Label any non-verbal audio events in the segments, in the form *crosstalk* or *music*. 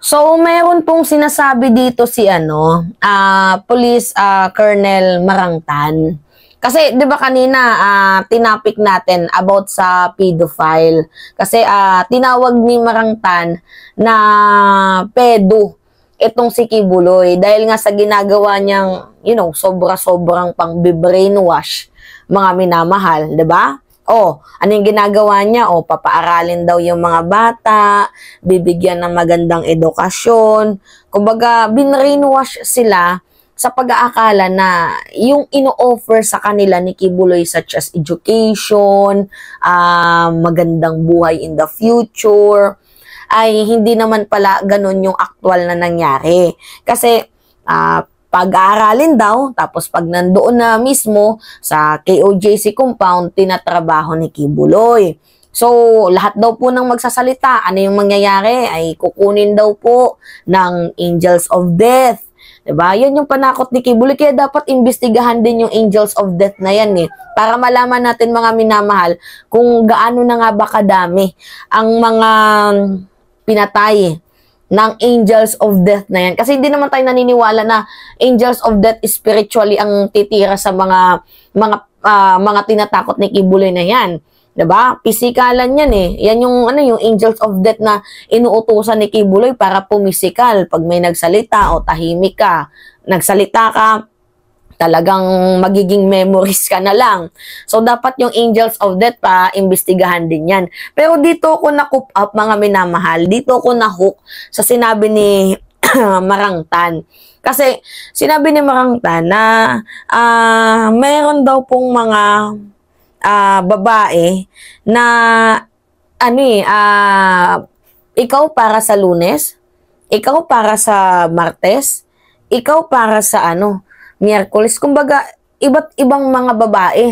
So, mayroon pong sinasabi dito si ano, uh, Police uh, Colonel Marangtan. Kasi 'di ba kanina uh, tinapik natin about sa pedophile. Kasi uh, tinawag ni Marangtan na pedo itong si Kibuloy dahil nga sa ginagawa niyang, you know, sobra-sobrang pang-brainwash mga minamahal, 'di ba? Oh, ano yung ginagawa niya? Oh, papaaralin daw yung mga bata, bibigyan ng magandang edukasyon. Kumbaga, binrainwash sila sa pag-aakala na yung ino-offer sa kanila ni Kibuloy such as education, uh, magandang buhay in the future, ay hindi naman pala ganun yung actual na nangyari. Kasi uh, pag-aaralin daw. Tapos pag nandoon na mismo sa KOJC compound, tinatrabaho ni Kibuloy. So, lahat daw po ng magsasalita, ano yung mangyayari ay kukunin daw po ng Angels of Death. Diba? Yun yung panakot ni Kibuloy. Kaya dapat imbestigahan din yung Angels of Death na yan eh. Para malaman natin mga minamahal kung gaano na nga ba kadami ang mga pinatay ng angels of death na yan. Kasi hindi naman tayo naniniwala na angels of death spiritually ang titira sa mga mga uh, mga tinatakot ni Kibuloy na yan. 'Di ba? Pisikalan 'yan eh. Yan yung ano yung angels of death na inuutusan ni Kibuloy para pumisikal pag may nagsalita o tahimik ka, nagsalita ka, talagang magiging memories ka na lang. So, dapat yung Angels of Death pa, imbestigahan din yan. Pero dito ako na-coop up, mga minamahal. Dito ako na-hook sa sinabi ni *clears throat* Marangtan. Kasi, sinabi ni Marangtan na uh, ah, mayroon daw pong mga uh, babae na ano eh, uh, ikaw para sa lunes, ikaw para sa martes, ikaw para sa ano, Miyerkules. Kumbaga, iba't ibang mga babae.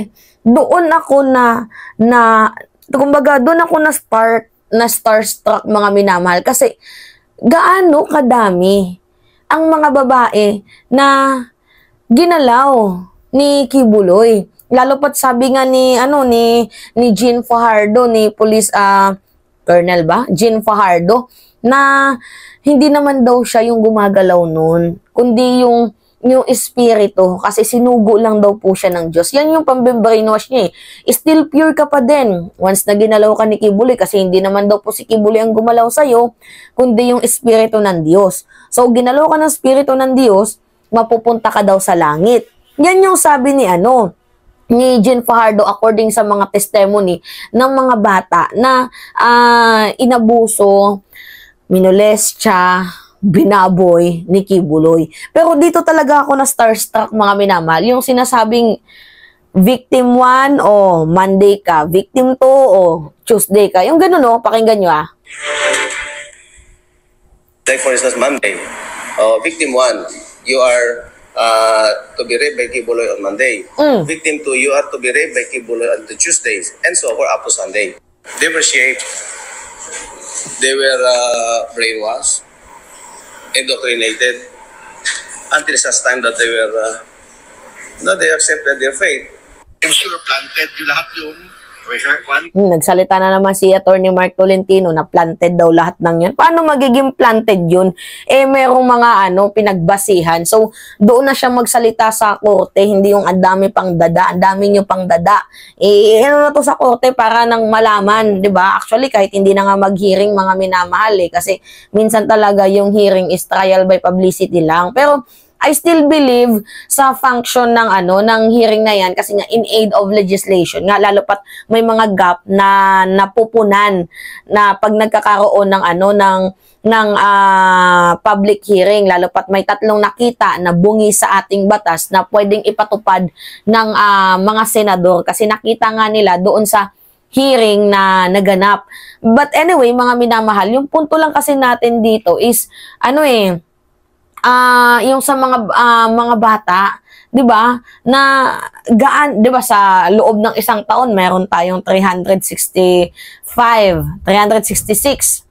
Doon ako na, na, kumbaga, doon ako na start, na starstruck mga minamahal. Kasi, gaano kadami ang mga babae na ginalaw ni Kibuloy. Lalo pat sabi nga ni ano ni ni Jean Fajardo ni police uh, colonel ba? Jean Fajardo na hindi naman daw siya yung gumagalaw noon, kundi yung yung espiritu kasi sinugo lang daw po siya ng Diyos. Yan yung pambe-brainwash niya eh. Still pure ka pa din once na ginalaw ka ni Kibuli kasi hindi naman daw po si Kibuli ang gumalaw sa'yo kundi yung espiritu ng Diyos. So ginalaw ka ng espiritu ng Diyos, mapupunta ka daw sa langit. Yan yung sabi ni ano, ni Jean Fajardo according sa mga testimony ng mga bata na uh, inabuso, minolestya, binaboy ni Kibuloy. Pero dito talaga ako na starstruck mga minamahal. Yung sinasabing victim 1 o oh, Monday ka, victim 2 o oh, Tuesday ka. Yung ganun no, pakinggan nyo ah. Like for instance, Monday, eh, oh, victim 1, you are uh, to be raped by Kibuloy on Monday. Mm. Victim 2, you are to be raped by Kibuloy on the Tuesday and so forth up to Sunday. They were shaped. They were uh, brainwashed indoctrinated until such time that they were, uh, no, they accepted their faith. It was planted lahat yung Hmm, nagsalita na naman si Attorney Mark Tolentino na planted daw lahat ng yun. Paano magiging planted yun? Eh, merong mga ano, pinagbasihan. So, doon na siya magsalita sa korte, hindi yung ang dami pang dada, ang dami nyo pang dada. Eh, ano na to sa korte para nang malaman, di ba? Actually, kahit hindi na nga mag-hearing mga minamahal eh, kasi minsan talaga yung hearing is trial by publicity lang. Pero, I still believe sa function ng ano ng hearing na yan kasi nga in aid of legislation nga lalo pat may mga gap na napupunan na pag nagkakaroon ng ano ng ng uh, public hearing lalo pat may tatlong nakita na bungi sa ating batas na pwedeng ipatupad ng uh, mga senador kasi nakita nga nila doon sa hearing na naganap. But anyway, mga minamahal, yung punto lang kasi natin dito is ano eh uh, yung sa mga uh, mga bata, 'di ba? Na gaan, 'di ba sa loob ng isang taon meron tayong 365, 366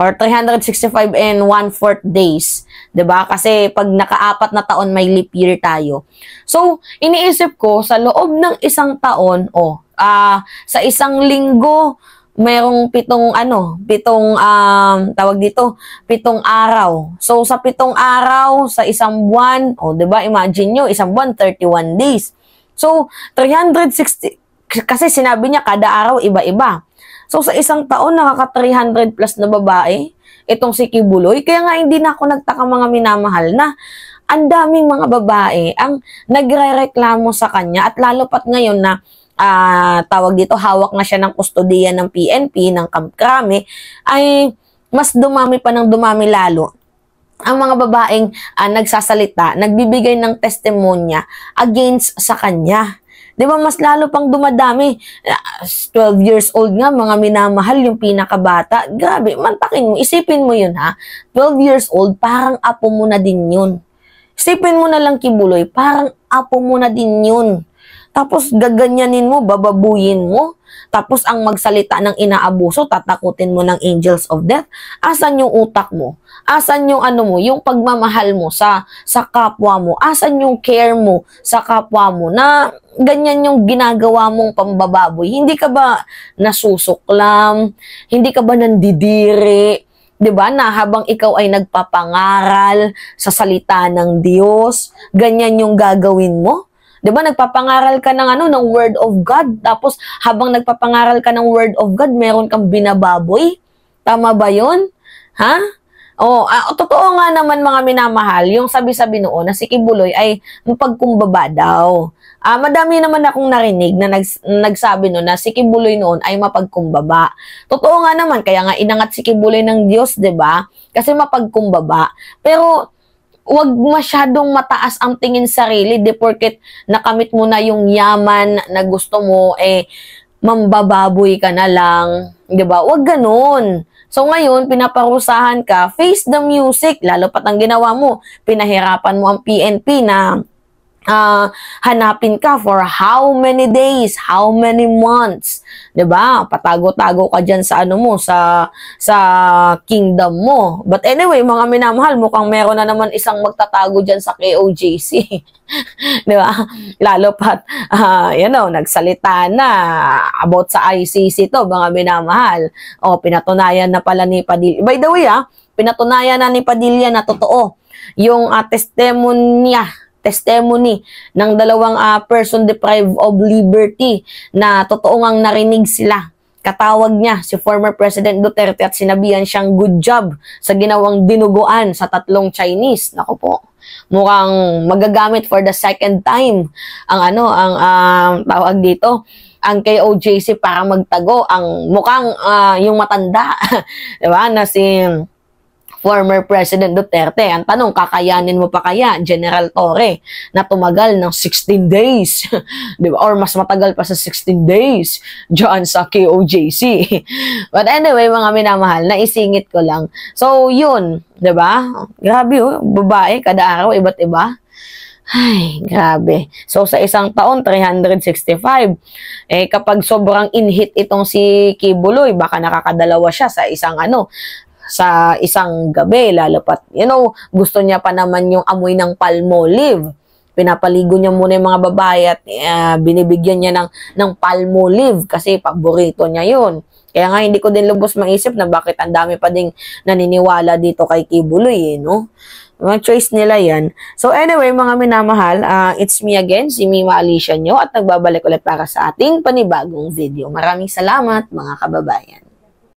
or 365 and 1/4 days, 'di ba? Kasi pag nakaapat na taon may leap year tayo. So, iniisip ko sa loob ng isang taon, oh, uh, sa isang linggo mayroong pitong ano, pitong um, tawag dito, pitong araw. So sa pitong araw sa isang buwan, o oh, 'di ba? Imagine niyo, isang buwan 31 days. So 360 kasi sinabi niya kada araw iba-iba. So sa isang taon nakaka 300 plus na babae itong si Kibuloy, kaya nga hindi na ako nagtaka mga minamahal na ang daming mga babae ang nagrereklamo sa kanya at lalo pat ngayon na uh, tawag dito, hawak na siya ng kustodiya ng PNP, ng Camp ay mas dumami pa ng dumami lalo ang mga babaeng uh, nagsasalita, nagbibigay ng testimonya against sa kanya. 'Di ba mas lalo pang dumadami. 12 ah, years old nga mga minamahal yung pinakabata. Grabe, mantakin mo, isipin mo 'yun ha. 12 years old, parang apo mo na din 'yun. Isipin mo na lang kibuloy, parang apo mo na din 'yun. Tapos gaganyanin mo, bababuyin mo. Tapos ang magsalita ng inaabuso, tatakutin mo ng angels of death. Asan yung utak mo? Asan yung ano mo, yung pagmamahal mo sa sa kapwa mo? Asan yung care mo sa kapwa mo na ganyan yung ginagawa mong pambababoy? Hindi ka ba nasusuklam? Hindi ka ba nandidiri? 'di ba? Na habang ikaw ay nagpapangaral sa salita ng Diyos, ganyan yung gagawin mo? 'Di ba nagpapangaral ka ng ano ng word of God tapos habang nagpapangaral ka ng word of God, meron kang binababoy? Tama ba 'yon? Ha? Oh, ah, totoo nga naman mga minamahal, yung sabi-sabi noon na si Kibuloy ay mapagkumbaba daw. Ah, madami naman akong narinig na nags nagsabi noon na si Kibuloy noon ay mapagkumbaba. Totoo nga naman, kaya nga inangat si Kibuloy ng Diyos, 'di ba? Kasi mapagkumbaba. Pero wag masyadong mataas ang tingin sarili di porket nakamit mo na yung yaman na gusto mo eh mambababoy ka na lang, 'di ba? Wag ganoon. So ngayon, pinaparusahan ka, face the music, lalo pat ang ginawa mo, pinahirapan mo ang PNP na uh, hanapin ka for how many days, how many months, 'di ba? Patago-tago ka diyan sa ano mo, sa sa kingdom mo. But anyway, mga minamahal, mukhang meron na naman isang magtatago diyan sa KOJC. *laughs* 'Di ba? Lalo pat uh, you know, nagsalita na about sa ICC to, mga minamahal. O pinatunayan na pala ni Padilla. By the way, ah, pinatunayan na ni Padilla na totoo yung uh, testimonya testimony ng dalawang uh, person deprived of liberty na totoo ngang narinig sila katawag niya si former President Duterte at sinabihan siyang good job sa ginawang dinuguan sa tatlong Chinese. Nako po, mukhang magagamit for the second time ang ano, ang uh, tawag dito, ang KOJC para magtago, ang mukhang uh, yung matanda, *laughs* di ba, na si former President Duterte. Ang tanong, kakayanin mo pa kaya, General Torre, na tumagal ng 16 days, *laughs* di ba? Or mas matagal pa sa 16 days, dyan sa KOJC. *laughs* But anyway, mga minamahal, naisingit ko lang. So, yun, di ba? Grabe, oh, babae, kada araw, iba't iba. Ay, grabe. So, sa isang taon, 365. Eh, kapag sobrang in-hit itong si Kibuloy, baka nakakadalawa siya sa isang ano, sa isang gabi, lalapat. you know, gusto niya pa naman yung amoy ng palmolive. Pinapaligo niya muna yung mga babae at uh, binibigyan niya ng, ng palmolive kasi paborito niya yun. Kaya nga hindi ko din lubos maisip na bakit ang dami pa ding naniniwala dito kay Kibuloy, eh, no? Mga choice nila yan. So anyway, mga minamahal, uh, it's me again, si Mima Alicia nyo at nagbabalik ulit para sa ating panibagong video. Maraming salamat mga kababayan.